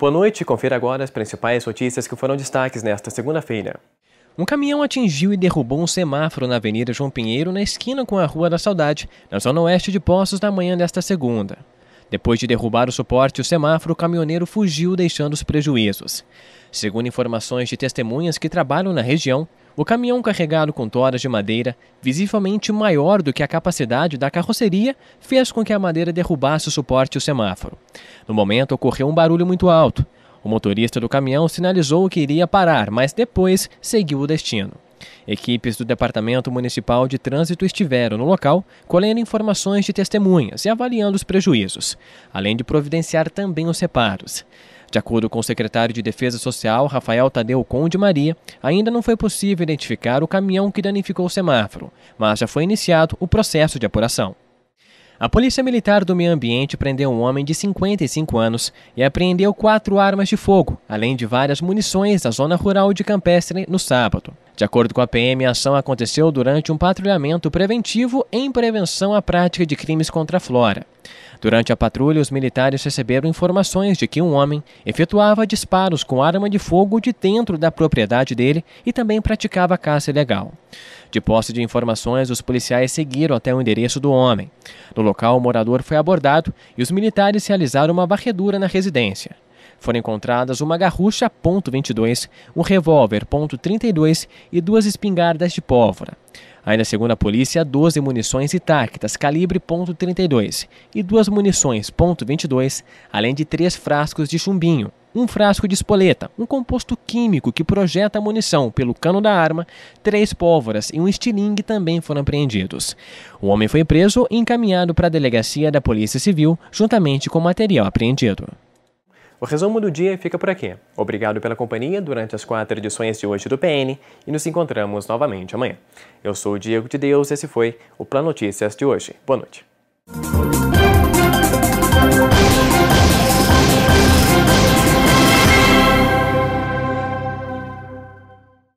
Boa noite, confira agora as principais notícias que foram destaques nesta segunda-feira. Um caminhão atingiu e derrubou um semáforo na Avenida João Pinheiro, na esquina com a Rua da Saudade, na zona oeste de Poços, na manhã desta segunda. Depois de derrubar o suporte, o semáforo, o caminhoneiro fugiu, deixando os prejuízos. Segundo informações de testemunhas que trabalham na região, o caminhão carregado com toras de madeira, visivelmente maior do que a capacidade da carroceria, fez com que a madeira derrubasse o suporte e o semáforo. No momento, ocorreu um barulho muito alto. O motorista do caminhão sinalizou que iria parar, mas depois seguiu o destino. Equipes do Departamento Municipal de Trânsito estiveram no local, colhendo informações de testemunhas e avaliando os prejuízos, além de providenciar também os reparos. De acordo com o secretário de Defesa Social, Rafael Tadeu Conde Maria, ainda não foi possível identificar o caminhão que danificou o semáforo, mas já foi iniciado o processo de apuração. A Polícia Militar do Meio Ambiente prendeu um homem de 55 anos e apreendeu quatro armas de fogo, além de várias munições da zona rural de Campestre no sábado. De acordo com a PM, a ação aconteceu durante um patrulhamento preventivo em prevenção à prática de crimes contra a flora. Durante a patrulha, os militares receberam informações de que um homem efetuava disparos com arma de fogo de dentro da propriedade dele e também praticava caça ilegal. De posse de informações, os policiais seguiram até o endereço do homem. No local, o morador foi abordado e os militares realizaram uma varredura na residência. Foram encontradas uma garrucha .22, um revólver .32 e duas espingardas de pólvora. Ainda segundo a polícia, 12 munições intactas calibre .32 e duas munições .22, além de três frascos de chumbinho, um frasco de espoleta, um composto químico que projeta a munição pelo cano da arma, três pólvoras e um estilingue também foram apreendidos. O homem foi preso e encaminhado para a delegacia da Polícia Civil, juntamente com o material apreendido. O resumo do dia fica por aqui. Obrigado pela companhia durante as quatro edições de hoje do PN e nos encontramos novamente amanhã. Eu sou o Diego de Deus e esse foi o Plan Notícias de hoje. Boa noite.